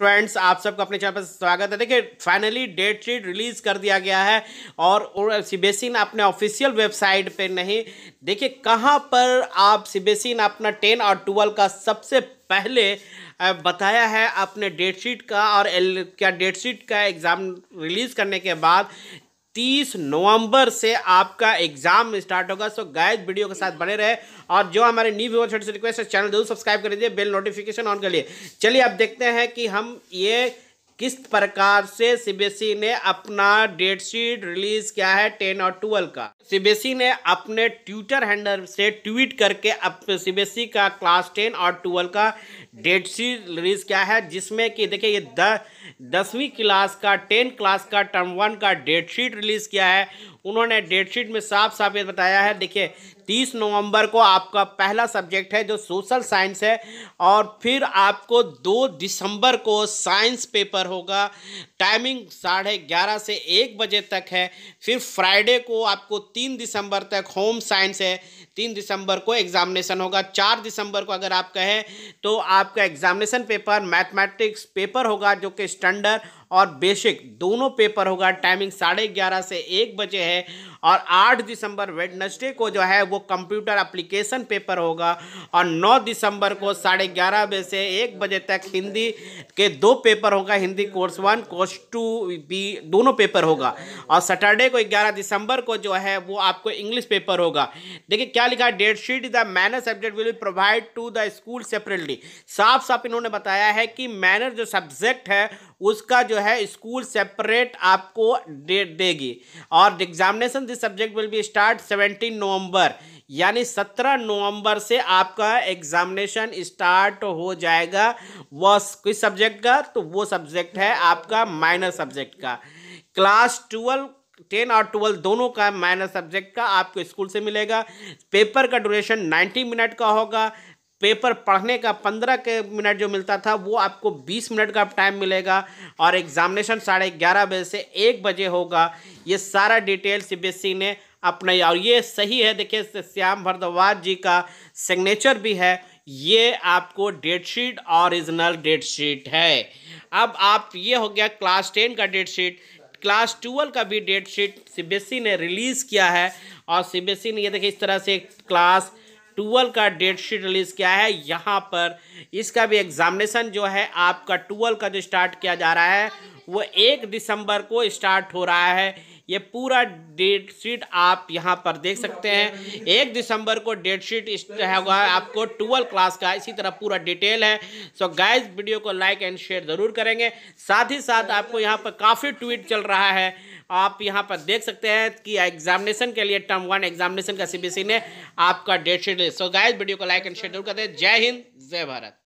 friends आप सबका अपने चैनल पर स्वागत है देखिए फाइनली डेट शीट रिलीज़ कर दिया गया है और सी बी एस ने अपने ऑफिशियल वेबसाइट पे नहीं देखिए कहाँ पर आप सी बी एस ने अपना टेन और ट्वेल्व का सबसे पहले बताया है अपने डेट शीट का और क्या डेट शीट का एग्ज़ाम रिलीज़ करने के बाद तीस नवंबर से आपका एग्जाम स्टार्ट होगा सो गाइस वीडियो के साथ बने रहे और जो हमारे न्यू व्यूअर छोटे से रिक्वेस्ट है चैनल जरूर सब्सक्राइब कर दीजिए बेल नोटिफिकेशन ऑन कर लिए चलिए अब देखते हैं कि हम ये किस प्रकार से सीबीएसई e ने अपना डेट शीट रिलीज किया है टेन और ट्वेल्व का सीबीएसई e ने अपने ट्विटर हैंडल से ट्वीट करके अपने सीबीएसई e का क्लास टेन और ट्वेल्व का डेट शीट रिलीज किया है जिसमें कि देखिए ये दसवीं क्लास का टेन क्लास का टर्म वन का डेट शीट रिलीज किया है उन्होंने डेट शीट में साफ साफ ये बताया है देखिए तीस नवंबर को आपका पहला सब्जेक्ट है जो सोशल साइंस है और फिर आपको दो दिसंबर को साइंस पेपर होगा टाइमिंग साढ़े ग्यारह से एक बजे तक है फिर फ्राइडे को आपको तीन दिसंबर तक होम साइंस है तीन दिसंबर को एग्जामिनेशन होगा चार दिसंबर को अगर आप कहें तो आपका एग्जामिनेशन पेपर मैथमेटिक्स पेपर होगा जो कि स्टैंडर्ड और बेसिक दोनों पेपर होगा टाइमिंग साढ़े ग्यारह से एक बजे है और 8 दिसंबर वेडनेसडे को जो है वो कंप्यूटर अप्लीकेशन पेपर होगा और 9 दिसंबर को साढ़े ग्यारह बजे से एक बजे तक हिंदी के दो पेपर होगा Hindi course one course two B दोनों पेपर होगा और सैटरडे को ग्यारह दिसंबर को जो है वो आपको इंग्लिश पेपर होगा देखिए क्या लिखा है date sheet the minor subject will be provide to the school separately साफ साफ इन्होंने बताया है कि मैनर जो सब्जेक्ट है उसका जो है स्कूल सेपरेट आपको डेट देगी और examination subject will be start seventeen November यानी सत्रह नवंबर से आपका एग्जामिनेशन स्टार्ट हो जाएगा वह किस सब्जेक्ट का तो वो सब्जेक्ट है आपका माइनर सब्जेक्ट का क्लास ट्वेल्व टेन और ट्वेल्व दोनों का माइनर सब्जेक्ट का आपको स्कूल से मिलेगा पेपर का ड्यूरेशन नाइन्टी मिनट का होगा पेपर पढ़ने का पंद्रह के मिनट जो मिलता था वो आपको बीस मिनट का टाइम मिलेगा और एग्जामिनेशन साढ़े ग्यारह बजे से एक बजे होगा ये सारा डिटेल सीबीएसई e ने अपनाई और ये सही है देखिए श्याम भरद्वाज जी का सिग्नेचर भी है ये आपको डेट शीट और डेट शीट है अब आप ये हो गया क्लास टेन का डेट शीट क्लास ट्वेल्व का भी डेट शीट सी e ने रिलीज़ किया है और सी e ने ये देखिए इस तरह से क्लास ट्वेल्व का डेट शीट रिलीज़ किया है यहाँ पर इसका भी एग्जामिनेशन जो है आपका ट्वेल्व का जो स्टार्ट किया जा रहा है वो एक दिसंबर को स्टार्ट हो रहा है ये पूरा डेट शीट आप यहाँ पर देख सकते हैं एक दिसंबर को डेट शीट होगा आपको ट्वेल्व क्लास का इसी तरह पूरा डिटेल है सो गाइस वीडियो को लाइक एंड शेयर ज़रूर करेंगे साथ ही साथ आपको यहाँ पर काफ़ी ट्वीट चल रहा है आप यहाँ पर देख सकते हैं कि एग्जामिनेशन के लिए टर्म वन एग्जामिनेशन का सी ने आपका डेट शीट प्रदेश सो गाइस वीडियो को लाइक एंड शेयर जरूर कर दे जय हिंद जय भारत